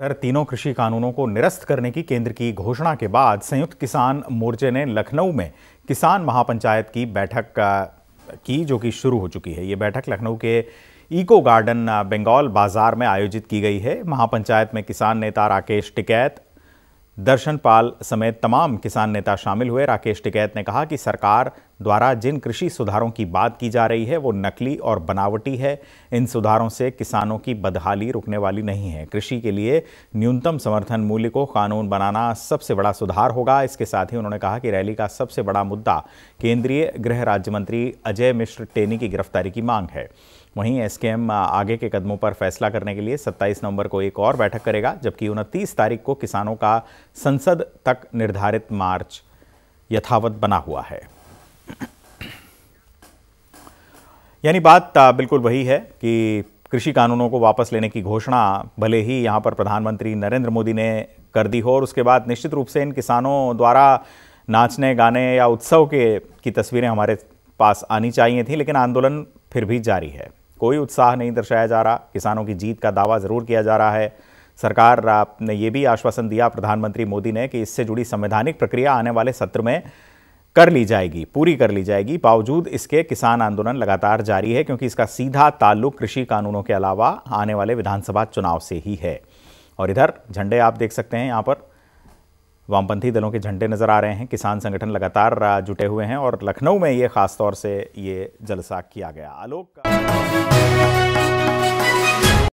लेकर तीनों कृषि कानूनों को निरस्त करने की केंद्र की घोषणा के बाद संयुक्त किसान मोर्चे ने लखनऊ में किसान महापंचायत की बैठक की जो कि शुरू हो चुकी है ये बैठक लखनऊ के इको गार्डन बंगाल बाजार में आयोजित की गई है महापंचायत में किसान नेता राकेश टिकैत दर्शन पाल समेत तमाम किसान नेता शामिल हुए राकेश टिकैत ने कहा कि सरकार द्वारा जिन कृषि सुधारों की बात की जा रही है वो नकली और बनावटी है इन सुधारों से किसानों की बदहाली रुकने वाली नहीं है कृषि के लिए न्यूनतम समर्थन मूल्य को कानून बनाना सबसे बड़ा सुधार होगा इसके साथ ही उन्होंने कहा कि रैली का सबसे बड़ा मुद्दा केंद्रीय गृह राज्य मंत्री अजय मिश्र टेनी की गिरफ्तारी की मांग है वहीं एस आगे के कदमों पर फैसला करने के लिए 27 नवंबर को एक और बैठक करेगा जबकि उनतीस तारीख को किसानों का संसद तक निर्धारित मार्च यथावत बना हुआ है यानी बात बिल्कुल वही है कि कृषि कानूनों को वापस लेने की घोषणा भले ही यहाँ पर प्रधानमंत्री नरेंद्र मोदी ने कर दी हो और उसके बाद निश्चित रूप से इन किसानों द्वारा नाचने गाने या उत्सव के की तस्वीरें हमारे पास आनी चाहिए थी लेकिन आंदोलन फिर भी जारी है कोई उत्साह नहीं दर्शाया जा रहा किसानों की जीत का दावा ज़रूर किया जा रहा है सरकार ने ये भी आश्वासन दिया प्रधानमंत्री मोदी ने कि इससे जुड़ी संवैधानिक प्रक्रिया आने वाले सत्र में कर ली जाएगी पूरी कर ली जाएगी बावजूद इसके किसान आंदोलन लगातार जारी है क्योंकि इसका सीधा ताल्लुक कृषि कानूनों के अलावा आने वाले विधानसभा चुनाव से ही है और इधर झंडे आप देख सकते हैं यहाँ पर वामपंथी दलों के झंडे नज़र आ रहे हैं किसान संगठन लगातार जुटे हुए हैं और लखनऊ में ये ख़ासतौर से ये जलसा किया गया आलोक का